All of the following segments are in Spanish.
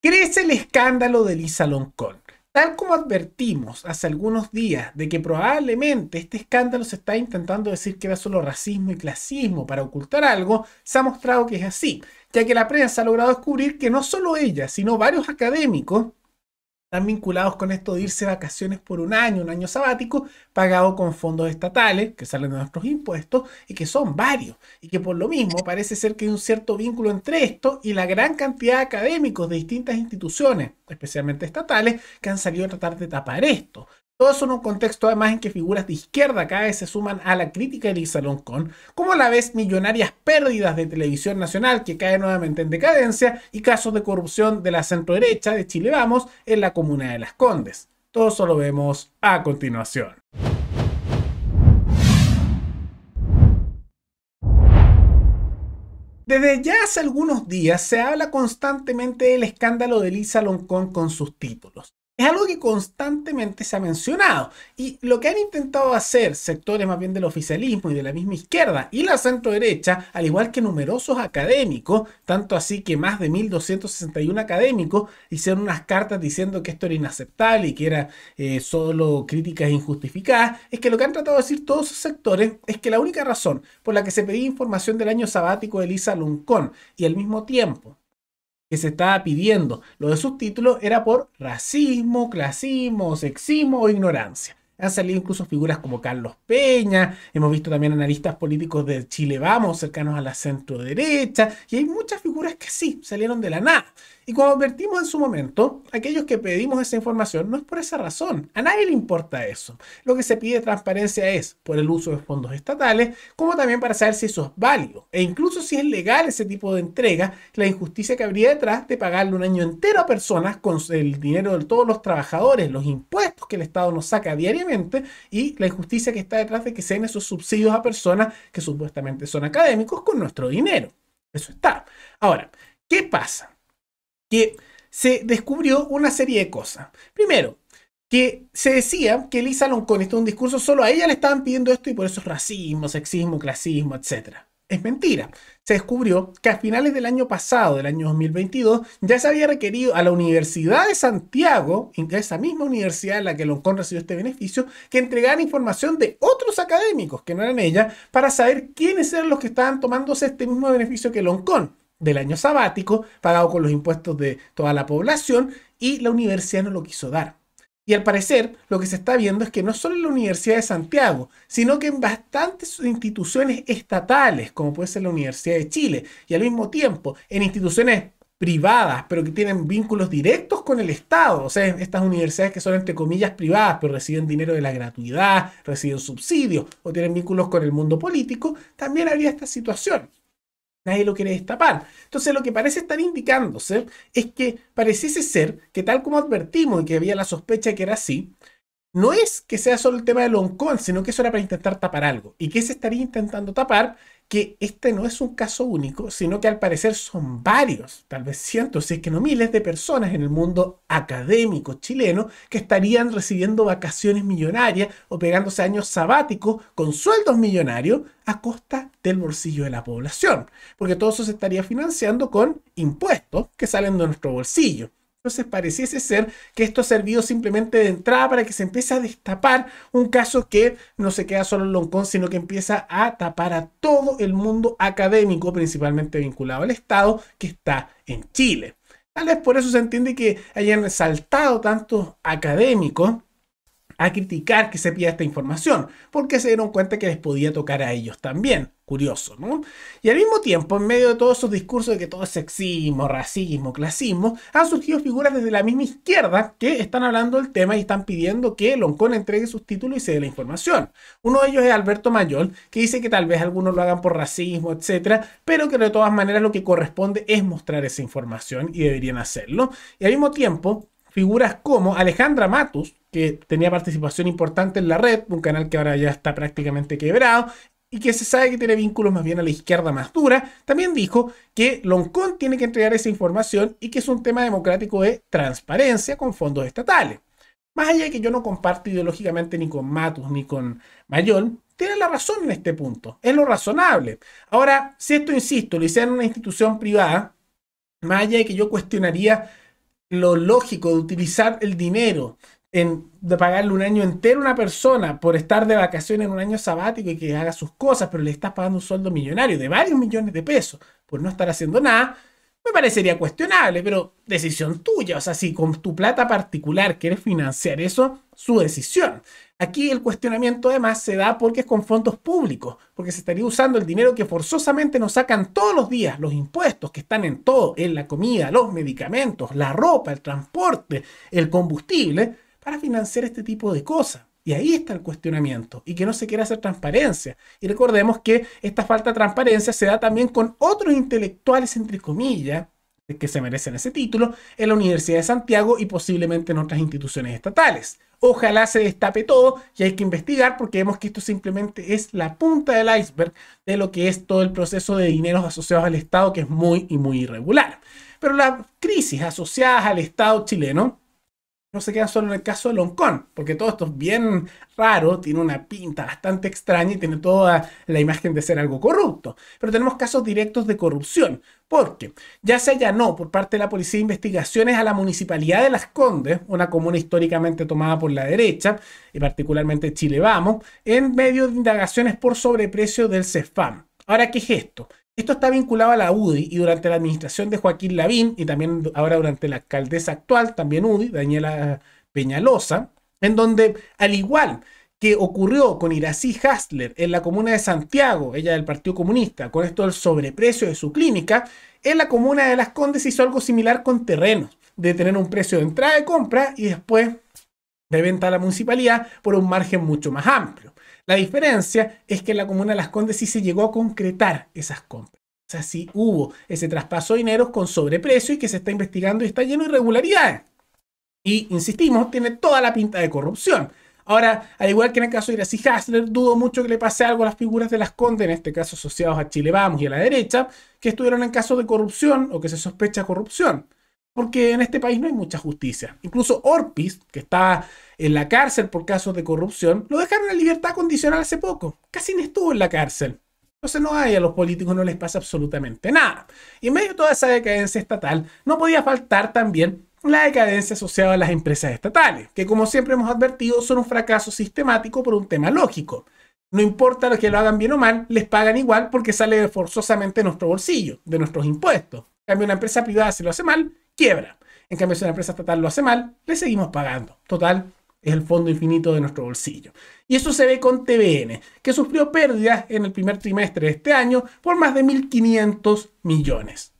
Crece el escándalo de Lisa Loncón. Tal como advertimos hace algunos días de que probablemente este escándalo se está intentando decir que era solo racismo y clasismo para ocultar algo, se ha mostrado que es así, ya que la prensa ha logrado descubrir que no solo ella, sino varios académicos están vinculados con esto de irse de vacaciones por un año, un año sabático, pagado con fondos estatales que salen de nuestros impuestos y que son varios. Y que por lo mismo parece ser que hay un cierto vínculo entre esto y la gran cantidad de académicos de distintas instituciones, especialmente estatales, que han salido a tratar de tapar esto. Todo eso en un contexto además en que figuras de izquierda cada vez se suman a la crítica de Lisa Con, como a la vez millonarias pérdidas de televisión nacional que cae nuevamente en decadencia y casos de corrupción de la centroderecha de Chile Vamos en la comuna de Las Condes. Todo eso lo vemos a continuación. Desde ya hace algunos días se habla constantemente del escándalo de Lisa Loncón con sus títulos es algo que constantemente se ha mencionado. Y lo que han intentado hacer sectores más bien del oficialismo y de la misma izquierda y la centro derecha, al igual que numerosos académicos, tanto así que más de 1.261 académicos hicieron unas cartas diciendo que esto era inaceptable y que era eh, solo críticas injustificadas, es que lo que han tratado de decir todos esos sectores es que la única razón por la que se pedía información del año sabático de Elisa Luncón y al mismo tiempo que se estaba pidiendo. Lo de subtítulos era por racismo, clasismo, sexismo o ignorancia. Han salido incluso figuras como Carlos Peña, hemos visto también analistas políticos de Chile Vamos, cercanos a la centro derecha, y hay muchas figuras que sí, salieron de la nada. Y como advertimos en su momento, aquellos que pedimos esa información no es por esa razón. A nadie le importa eso. Lo que se pide transparencia es por el uso de fondos estatales, como también para saber si eso es válido. E incluso si es legal ese tipo de entrega, la injusticia que habría detrás de pagarle un año entero a personas con el dinero de todos los trabajadores, los impuestos que el Estado nos saca diariamente y la injusticia que está detrás de que se den esos subsidios a personas que supuestamente son académicos con nuestro dinero. Eso está. Ahora, ¿qué pasa? que se descubrió una serie de cosas. Primero, que se decía que Lisa Long es un discurso, solo a ella le estaban pidiendo esto y por eso es racismo, sexismo, clasismo, etc. Es mentira. Se descubrió que a finales del año pasado, del año 2022, ya se había requerido a la Universidad de Santiago, esa misma universidad en la que Loncón recibió este beneficio, que entregaran información de otros académicos que no eran ella para saber quiénes eran los que estaban tomándose este mismo beneficio que Loncón del año sabático, pagado con los impuestos de toda la población, y la universidad no lo quiso dar. Y al parecer, lo que se está viendo es que no solo en la Universidad de Santiago, sino que en bastantes instituciones estatales, como puede ser la Universidad de Chile, y al mismo tiempo en instituciones privadas, pero que tienen vínculos directos con el Estado. O sea, estas universidades que son entre comillas privadas, pero reciben dinero de la gratuidad, reciben subsidios o tienen vínculos con el mundo político, también había esta situación nadie lo quiere destapar. Entonces lo que parece estar indicándose es que pareciese ser que tal como advertimos y que había la sospecha que era así, no es que sea solo el tema del Hong Kong, sino que eso era para intentar tapar algo. ¿Y qué se estaría intentando tapar? que este no es un caso único, sino que al parecer son varios, tal vez cientos, si es que no miles de personas en el mundo académico chileno que estarían recibiendo vacaciones millonarias o pegándose años sabáticos con sueldos millonarios a costa del bolsillo de la población, porque todo eso se estaría financiando con impuestos que salen de nuestro bolsillo. Entonces pareciese ser que esto ha servido simplemente de entrada para que se empiece a destapar un caso que no se queda solo en Loncón, sino que empieza a tapar a todo el mundo académico, principalmente vinculado al Estado, que está en Chile. Tal vez por eso se entiende que hayan saltado tantos académicos a criticar que se pida esta información, porque se dieron cuenta que les podía tocar a ellos también curioso, ¿no? Y al mismo tiempo, en medio de todos esos discursos de que todo es sexismo, racismo, clasismo, han surgido figuras desde la misma izquierda que están hablando del tema y están pidiendo que Loncón entregue sus títulos y se dé la información. Uno de ellos es Alberto Mayol, que dice que tal vez algunos lo hagan por racismo, etcétera, pero que de todas maneras lo que corresponde es mostrar esa información y deberían hacerlo. Y al mismo tiempo, figuras como Alejandra Matus, que tenía participación importante en la red, un canal que ahora ya está prácticamente quebrado, y que se sabe que tiene vínculos más bien a la izquierda más dura, también dijo que Loncón tiene que entregar esa información y que es un tema democrático de transparencia con fondos estatales. Más allá de que yo no comparto ideológicamente ni con Matus ni con Mayol, tiene la razón en este punto, es lo razonable. Ahora, si esto, insisto, lo hiciera en una institución privada, más allá de que yo cuestionaría lo lógico de utilizar el dinero de pagarle un año entero a una persona por estar de vacaciones en un año sabático y que haga sus cosas, pero le estás pagando un sueldo millonario de varios millones de pesos por no estar haciendo nada, me parecería cuestionable, pero decisión tuya. O sea, si con tu plata particular quieres financiar eso, su decisión. Aquí el cuestionamiento además se da porque es con fondos públicos, porque se estaría usando el dinero que forzosamente nos sacan todos los días, los impuestos que están en todo, en la comida, los medicamentos, la ropa, el transporte, el combustible, para financiar este tipo de cosas. Y ahí está el cuestionamiento y que no se quiera hacer transparencia. Y recordemos que esta falta de transparencia se da también con otros intelectuales, entre comillas, que se merecen ese título, en la Universidad de Santiago y posiblemente en otras instituciones estatales. Ojalá se destape todo y hay que investigar porque vemos que esto simplemente es la punta del iceberg de lo que es todo el proceso de dineros asociados al Estado, que es muy y muy irregular. Pero las crisis asociadas al Estado chileno no se quedan solo en el caso de Loncón, porque todo esto es bien raro, tiene una pinta bastante extraña y tiene toda la imagen de ser algo corrupto. Pero tenemos casos directos de corrupción, porque ya se allanó por parte de la Policía de Investigaciones a la Municipalidad de Las Condes, una comuna históricamente tomada por la derecha, y particularmente Chile Vamos, en medio de indagaciones por sobreprecio del CEFAM. Ahora, ¿qué es esto? Esto está vinculado a la UDI y durante la administración de Joaquín Lavín y también ahora durante la alcaldesa actual, también UDI, Daniela Peñalosa, en donde al igual que ocurrió con Irací Hasler en la comuna de Santiago, ella del Partido Comunista, con esto del sobreprecio de su clínica, en la comuna de Las Condes hizo algo similar con terrenos, de tener un precio de entrada de compra y después de venta a la municipalidad por un margen mucho más amplio. La diferencia es que en la comuna de Las Condes sí se llegó a concretar esas compras. O sea, sí hubo ese traspaso de dinero con sobreprecio y que se está investigando y está lleno de irregularidades. Y insistimos, tiene toda la pinta de corrupción. Ahora, al igual que en el caso de Iracy Hasler, dudo mucho que le pase algo a las figuras de las Condes, en este caso asociados a Chile Vamos y a la derecha, que estuvieron en caso de corrupción o que se sospecha corrupción porque en este país no hay mucha justicia. Incluso Orpis, que está en la cárcel por casos de corrupción, lo dejaron en libertad condicional hace poco. Casi ni estuvo en la cárcel. Entonces no hay, a los políticos no les pasa absolutamente nada. Y en medio de toda esa decadencia estatal, no podía faltar también la decadencia asociada a las empresas estatales, que como siempre hemos advertido son un fracaso sistemático por un tema lógico. No importa lo que lo hagan bien o mal, les pagan igual porque sale forzosamente de nuestro bolsillo, de nuestros impuestos. En cambio, una empresa privada se lo hace mal, quiebra. En cambio, si una empresa estatal lo hace mal, le seguimos pagando. Total, es el fondo infinito de nuestro bolsillo. Y eso se ve con TVN, que sufrió pérdidas en el primer trimestre de este año por más de 1.500 millones.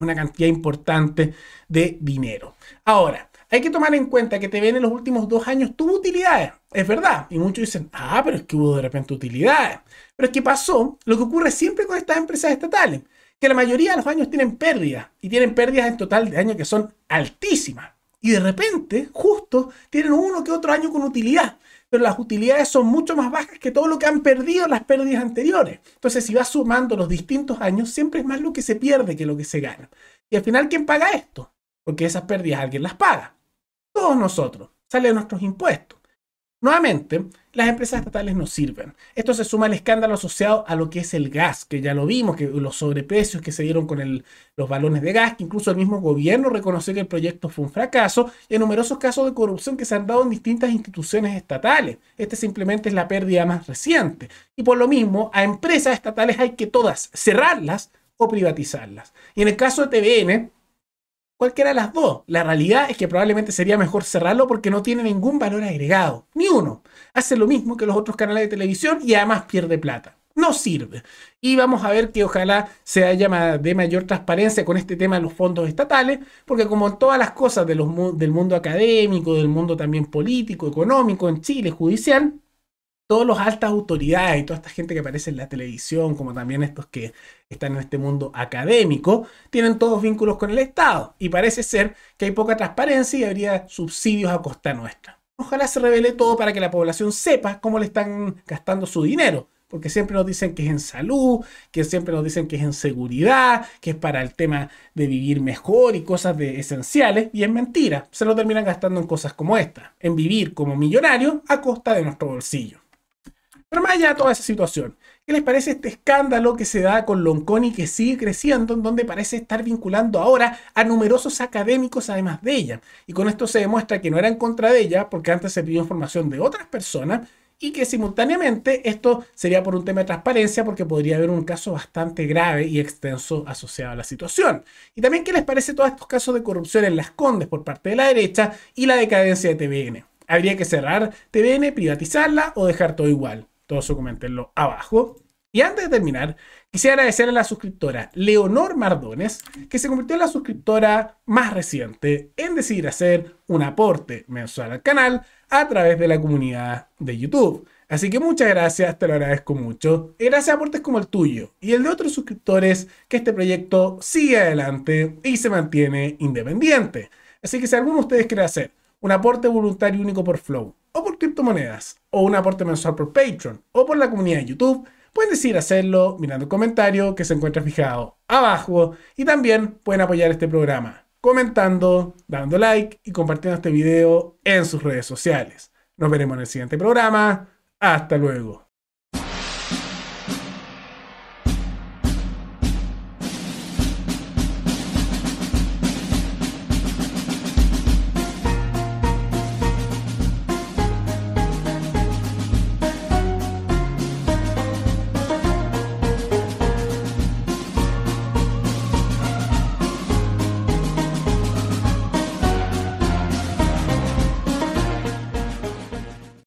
Una cantidad importante de dinero. Ahora, hay que tomar en cuenta que TVN en los últimos dos años tuvo utilidades. Es verdad. Y muchos dicen, ah, pero es que hubo de repente utilidades. Pero es que pasó lo que ocurre siempre con estas empresas estatales que la mayoría de los años tienen pérdidas y tienen pérdidas en total de años que son altísimas. Y de repente, justo, tienen uno que otro año con utilidad, pero las utilidades son mucho más bajas que todo lo que han perdido las pérdidas anteriores. Entonces, si vas sumando los distintos años, siempre es más lo que se pierde que lo que se gana. Y al final, ¿quién paga esto? Porque esas pérdidas alguien las paga. Todos nosotros. Sale de nuestros impuestos. Nuevamente, las empresas estatales no sirven. Esto se suma al escándalo asociado a lo que es el gas, que ya lo vimos, que los sobreprecios que se dieron con los balones de gas, que incluso el mismo gobierno reconoció que el proyecto fue un fracaso, y en numerosos casos de corrupción que se han dado en distintas instituciones estatales. Este simplemente es la pérdida más reciente. Y por lo mismo, a empresas estatales hay que todas cerrarlas o privatizarlas. Y en el caso de TVN, cualquiera de las dos. La realidad es que probablemente sería mejor cerrarlo porque no tiene ningún valor agregado, ni uno. Hace lo mismo que los otros canales de televisión y además pierde plata. No sirve. Y vamos a ver que ojalá se haya de mayor transparencia con este tema de los fondos estatales, porque como todas las cosas del mundo académico, del mundo también político, económico, en Chile, judicial, todos los altas autoridades y toda esta gente que aparece en la televisión, como también estos que están en este mundo académico, tienen todos vínculos con el Estado. Y parece ser que hay poca transparencia y habría subsidios a costa nuestra. Ojalá se revele todo para que la población sepa cómo le están gastando su dinero. Porque siempre nos dicen que es en salud, que siempre nos dicen que es en seguridad, que es para el tema de vivir mejor y cosas de esenciales. Y es mentira. Se lo terminan gastando en cosas como esta. En vivir como millonarios a costa de nuestro bolsillo. Pero más allá de toda esa situación, ¿qué les parece este escándalo que se da con Lonconi que sigue creciendo, en donde parece estar vinculando ahora a numerosos académicos además de ella? Y con esto se demuestra que no era en contra de ella, porque antes se pidió información de otras personas, y que simultáneamente esto sería por un tema de transparencia porque podría haber un caso bastante grave y extenso asociado a la situación. Y también qué les parece todos estos casos de corrupción en las Condes por parte de la derecha y la decadencia de TVN. Habría que cerrar TVN, privatizarla o dejar todo igual todo eso comentenlo abajo. Y antes de terminar, quisiera agradecer a la suscriptora Leonor Mardones, que se convirtió en la suscriptora más reciente en decidir hacer un aporte mensual al canal a través de la comunidad de YouTube. Así que muchas gracias, te lo agradezco mucho. Y gracias a aportes como el tuyo y el de otros suscriptores que este proyecto sigue adelante y se mantiene independiente. Así que si alguno de ustedes quiere hacer un aporte voluntario único por Flow o por criptomonedas, o un aporte mensual por Patreon, o por la comunidad de YouTube, pueden decidir hacerlo mirando el comentario que se encuentra fijado abajo y también pueden apoyar este programa comentando, dando like y compartiendo este video en sus redes sociales. Nos veremos en el siguiente programa. Hasta luego.